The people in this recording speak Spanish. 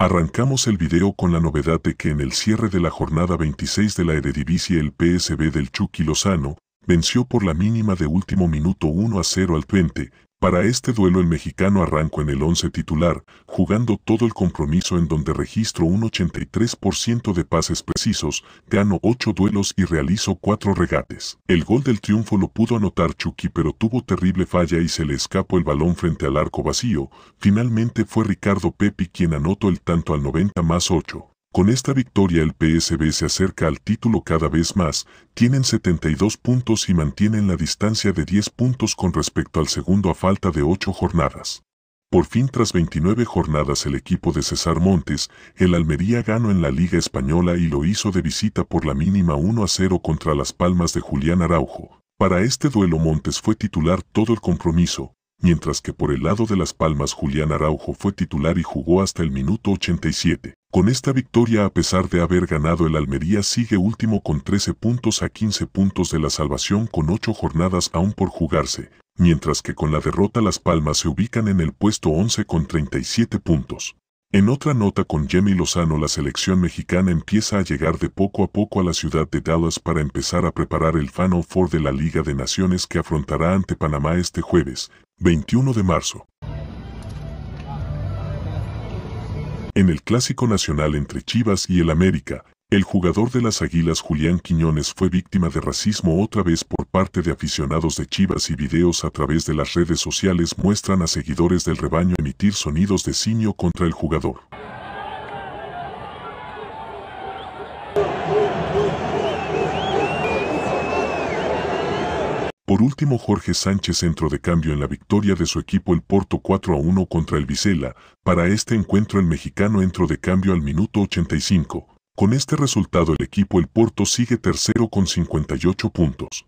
Arrancamos el video con la novedad de que en el cierre de la jornada 26 de la Eredivisie el PSB del Chucky Lozano venció por la mínima de último minuto 1 a 0 al 20, para este duelo el mexicano arrancó en el 11 titular, jugando todo el compromiso en donde registró un 83% de pases precisos, ganó 8 duelos y realizó 4 regates. El gol del triunfo lo pudo anotar Chucky pero tuvo terrible falla y se le escapó el balón frente al arco vacío, finalmente fue Ricardo Pepi quien anotó el tanto al 90 más 8. Con esta victoria el PSB se acerca al título cada vez más, tienen 72 puntos y mantienen la distancia de 10 puntos con respecto al segundo a falta de 8 jornadas. Por fin tras 29 jornadas el equipo de César Montes, el Almería ganó en la Liga Española y lo hizo de visita por la mínima 1 a 0 contra las palmas de Julián Araujo. Para este duelo Montes fue titular todo el compromiso, mientras que por el lado de Las Palmas Julián Araujo fue titular y jugó hasta el minuto 87. Con esta victoria a pesar de haber ganado el Almería sigue último con 13 puntos a 15 puntos de la salvación con 8 jornadas aún por jugarse, mientras que con la derrota Las Palmas se ubican en el puesto 11 con 37 puntos. En otra nota con Jimmy Lozano la selección mexicana empieza a llegar de poco a poco a la ciudad de Dallas para empezar a preparar el Final Four de la Liga de Naciones que afrontará ante Panamá este jueves, 21 de marzo. En el clásico nacional entre Chivas y el América, el jugador de las Águilas Julián Quiñones fue víctima de racismo otra vez por parte de aficionados de Chivas y videos a través de las redes sociales muestran a seguidores del rebaño emitir sonidos de simio contra el jugador. Por último, Jorge Sánchez entró de cambio en la victoria de su equipo el Porto 4 a 1 contra el Vizela. Para este encuentro el mexicano entró de cambio al minuto 85. Con este resultado el equipo el Porto sigue tercero con 58 puntos.